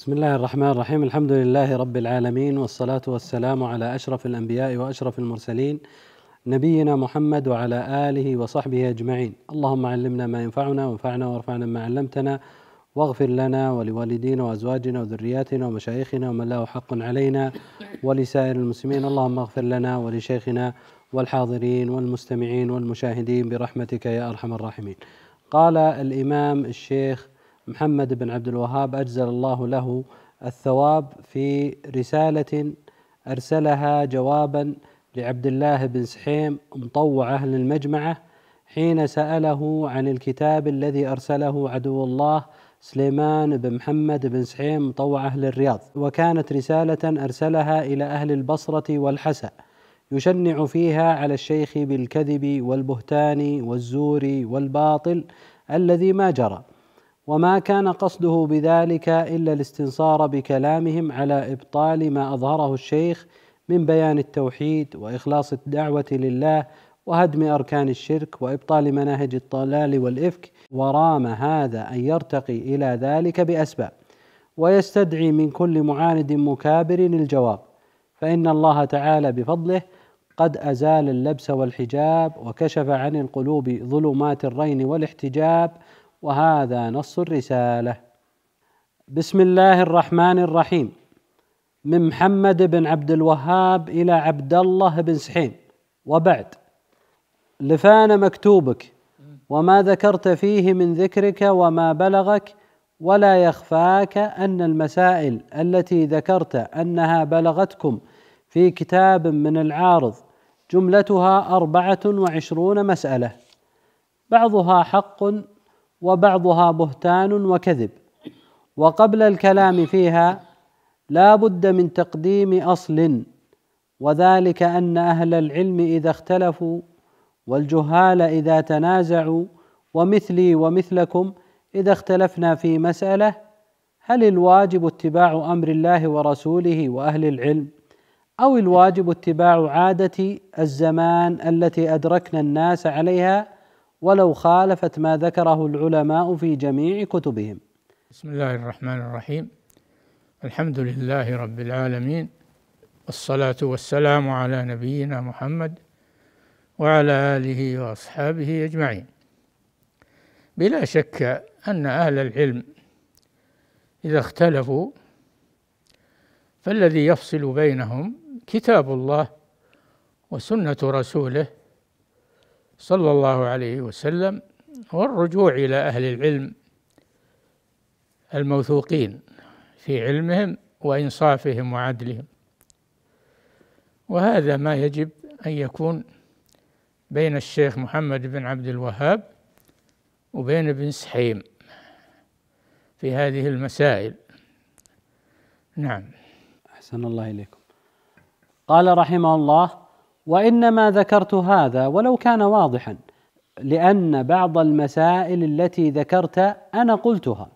بسم الله الرحمن الرحيم الحمد لله رب العالمين والصلاة والسلام على أشرف الأنبياء وأشرف المرسلين نبينا محمد وعلى آله وصحبه أجمعين اللهم علمنا ما ينفعنا وانفعنا وارفعنا ما علمتنا واغفر لنا ولوالدينا وأزواجنا وذرياتنا ومشايخنا ومن له حق علينا ولسائر المسلمين اللهم اغفر لنا ولشيخنا والحاضرين والمستمعين والمشاهدين برحمتك يا أرحم الراحمين قال الإمام الشيخ محمد بن عبد الوهاب أجزل الله له الثواب في رسالة أرسلها جوابا لعبد الله بن سحيم مطوع أهل المجمعة حين سأله عن الكتاب الذي أرسله عدو الله سليمان بن محمد بن سحيم مطوع أهل الرياض وكانت رسالة أرسلها إلى أهل البصرة والحسأ يشنع فيها على الشيخ بالكذب والبهتان والزور والباطل الذي ما جرى وما كان قصده بذلك الا الاستنصار بكلامهم على ابطال ما اظهره الشيخ من بيان التوحيد واخلاص الدعوه لله وهدم اركان الشرك وابطال مناهج الضلال والافك ورام هذا ان يرتقي الى ذلك باسباب ويستدعي من كل معاند مكابر الجواب فان الله تعالى بفضله قد ازال اللبس والحجاب وكشف عن القلوب ظلمات الرين والاحتجاب وهذا نص الرسالة بسم الله الرحمن الرحيم من محمد بن عبد الوهاب إلى عبد الله بن سحيم وبعد لفان مكتوبك وما ذكرت فيه من ذكرك وما بلغك ولا يخفاك أن المسائل التي ذكرت أنها بلغتكم في كتاب من العارض جملتها أربعة وعشرون مسألة بعضها حق وبعضها بهتان وكذب وقبل الكلام فيها لا بد من تقديم اصل وذلك ان اهل العلم اذا اختلفوا والجهال اذا تنازعوا ومثلي ومثلكم اذا اختلفنا في مساله هل الواجب اتباع امر الله ورسوله واهل العلم او الواجب اتباع عاده الزمان التي ادركنا الناس عليها ولو خالفت ما ذكره العلماء في جميع كتبهم. بسم الله الرحمن الرحيم. الحمد لله رب العالمين والصلاة والسلام على نبينا محمد وعلى آله وأصحابه أجمعين. بلا شك أن أهل العلم إذا اختلفوا فالذي يفصل بينهم كتاب الله وسنة رسوله صلى الله عليه وسلم والرجوع إلى أهل العلم الموثوقين في علمهم وإنصافهم وعدلهم وهذا ما يجب أن يكون بين الشيخ محمد بن عبد الوهاب وبين ابن سحيم في هذه المسائل نعم أحسن الله إليكم قال رحمه الله وانما ذكرت هذا ولو كان واضحا لان بعض المسائل التي ذكرت انا قلتها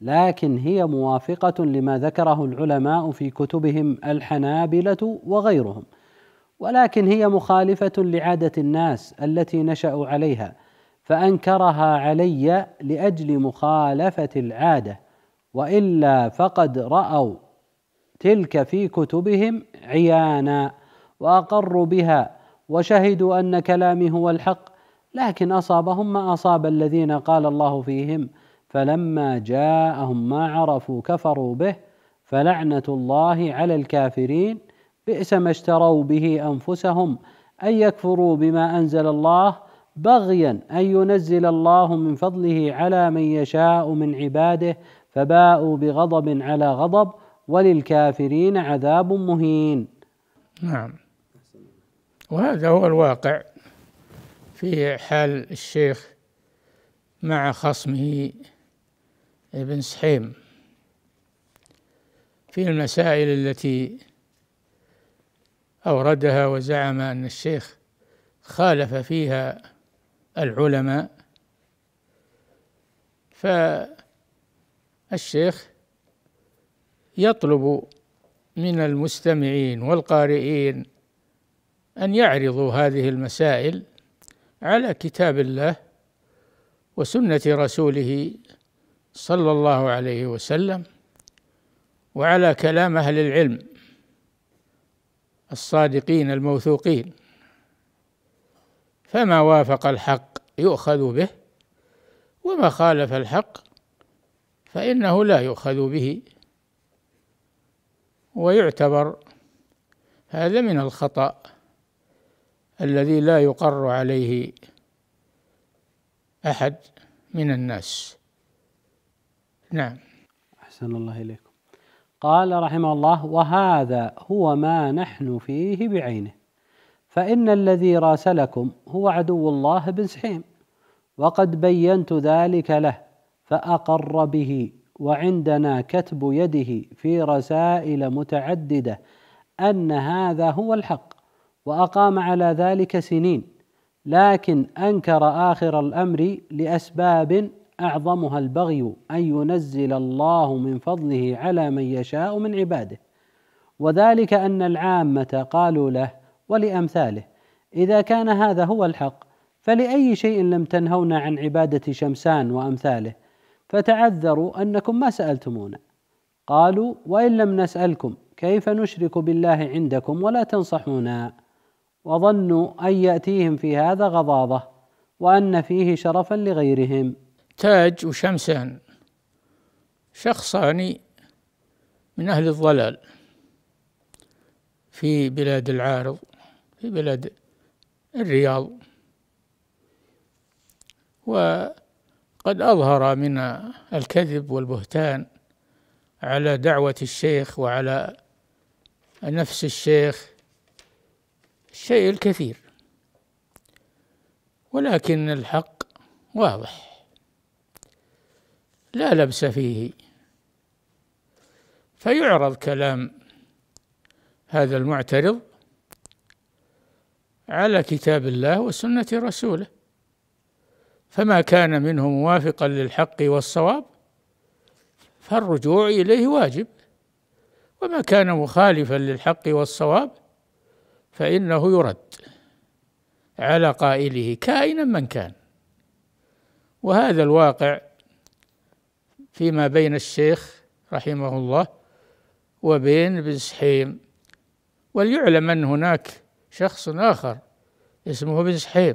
لكن هي موافقه لما ذكره العلماء في كتبهم الحنابله وغيرهم ولكن هي مخالفه لعاده الناس التي نشأوا عليها فانكرها علي لاجل مخالفه العاده والا فقد راوا تلك في كتبهم عيانا واقروا بها وشهدوا ان كلامي هو الحق لكن اصابهم ما اصاب الذين قال الله فيهم فلما جاءهم ما عرفوا كفروا به فلعنه الله على الكافرين بئس ما اشتروا به انفسهم ان يكفروا بما انزل الله بغيا ان ينزل الله من فضله على من يشاء من عباده فباءوا بغضب على غضب وللكافرين عذاب مهين نعم وهذا هو الواقع في حال الشيخ مع خصمه ابن سحيم في المسائل التي أوردها وزعم أن الشيخ خالف فيها العلماء فالشيخ يطلب من المستمعين والقارئين أن يعرضوا هذه المسائل على كتاب الله وسنة رسوله صلى الله عليه وسلم وعلى كلام أهل العلم الصادقين الموثوقين فما وافق الحق يؤخذ به وما خالف الحق فإنه لا يؤخذ به ويعتبر هذا من الخطأ الذي لا يقر عليه أحد من الناس نعم أحسن الله إليكم قال رحمه الله وهذا هو ما نحن فيه بعينه فإن الذي راسلكم هو عدو الله بن سحيم وقد بينت ذلك له فأقر به وعندنا كتب يده في رسائل متعددة أن هذا هو الحق واقام على ذلك سنين لكن انكر اخر الامر لاسباب اعظمها البغي ان ينزل الله من فضله على من يشاء من عباده وذلك ان العامه قالوا له ولامثاله اذا كان هذا هو الحق فلاي شيء لم تنهونا عن عباده شمسان وامثاله فتعذروا انكم ما سالتمونا قالوا وان لم نسالكم كيف نشرك بالله عندكم ولا تنصحونا وظنوا أن يأتيهم في هذا غضاضة وأن فيه شرفا لغيرهم تاج وشمسان شخصان من أهل الضلال في بلاد العارض في بلاد الرياض وقد أظهر من الكذب والبهتان على دعوة الشيخ وعلى نفس الشيخ الشيء الكثير ولكن الحق واضح لا لبس فيه فيعرض كلام هذا المعترض على كتاب الله وسنة رسوله فما كان منه موافقا للحق والصواب فالرجوع إليه واجب وما كان مخالفا للحق والصواب فإنه يرد على قائله كائنا من كان وهذا الواقع فيما بين الشيخ رحمه الله وبين ابن سحيم وليعلم أن هناك شخص آخر اسمه ابن سحيم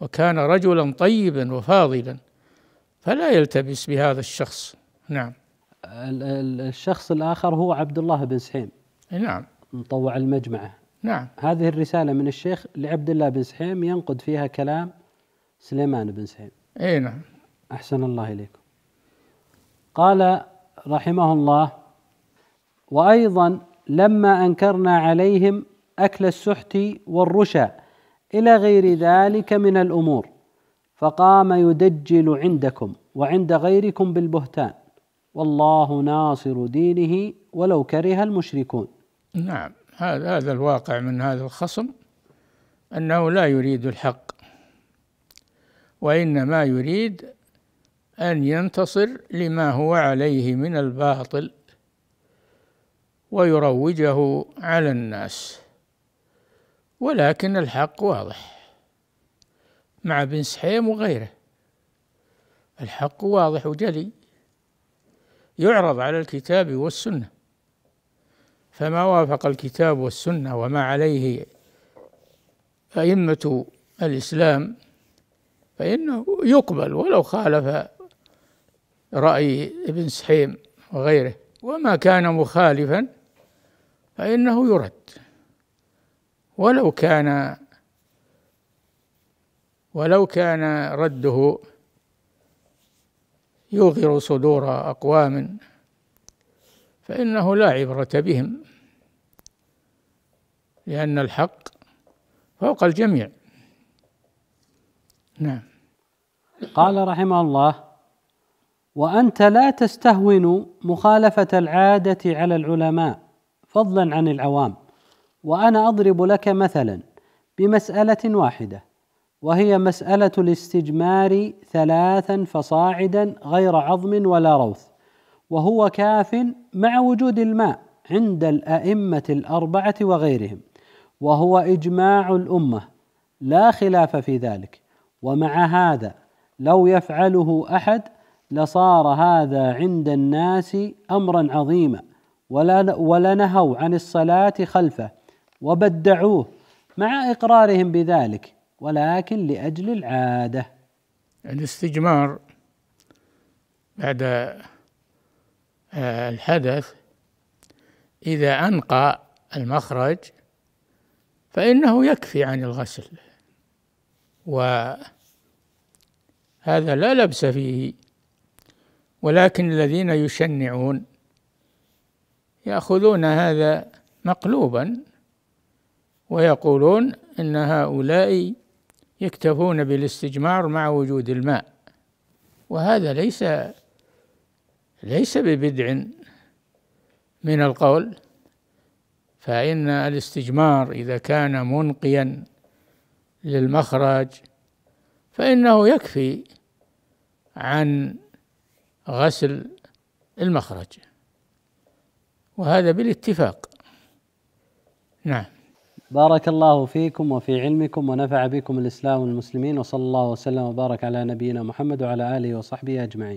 وكان رجلا طيبا وفاضلا فلا يلتبس بهذا الشخص نعم الشخص الآخر هو عبد الله بن سحيم نعم مطوع المجمعة نعم هذه الرسالة من الشيخ لعبد الله بن سحيم ينقد فيها كلام سليمان بن سحيم أي نعم أحسن الله إليكم قال رحمه الله وأيضا لما أنكرنا عليهم أكل السحت والرشا إلى غير ذلك من الأمور فقام يدجل عندكم وعند غيركم بالبهتان والله ناصر دينه ولو كره المشركون نعم هذا هذا الواقع من هذا الخصم أنه لا يريد الحق وإنما يريد أن ينتصر لما هو عليه من الباطل ويروجه على الناس ولكن الحق واضح مع بن سحيم وغيره الحق واضح وجلي يعرض على الكتاب والسنه فما وافق الكتاب والسنه وما عليه ائمه الاسلام فانه يقبل ولو خالف راي ابن سحيم وغيره وما كان مخالفا فانه يرد ولو كان ولو كان رده يوغر صدور اقوام فإنه لا عبرة بهم لأن الحق فوق الجميع نعم قال رحمه الله وأنت لا تستهون مخالفة العادة على العلماء فضلا عن العوام وأنا أضرب لك مثلا بمسألة واحدة وهي مسألة الاستجمار ثلاثا فصاعدا غير عظم ولا روث وهو كاف مع وجود الماء عند الأئمة الأربعة وغيرهم وهو إجماع الأمة لا خلاف في ذلك ومع هذا لو يفعله أحد لصار هذا عند الناس أمرا عظيما ولنهوا عن الصلاة خلفه وبدعوه مع إقرارهم بذلك ولكن لأجل العادة الاستجمار بعد آه، الحدث إذا أنقى المخرج فإنه يكفي عن الغسل وهذا لا لبس فيه ولكن الذين يشنعون يأخذون هذا مقلوبا ويقولون إن هؤلاء يكتفون بالاستجمار مع وجود الماء وهذا ليس ليس ببدع من القول فإن الاستجمار إذا كان منقيا للمخرج فإنه يكفي عن غسل المخرج وهذا بالاتفاق نعم بارك الله فيكم وفي علمكم ونفع بكم الإسلام والمسلمين وصلى الله وسلم وبارك على نبينا محمد وعلى آله وصحبه أجمعين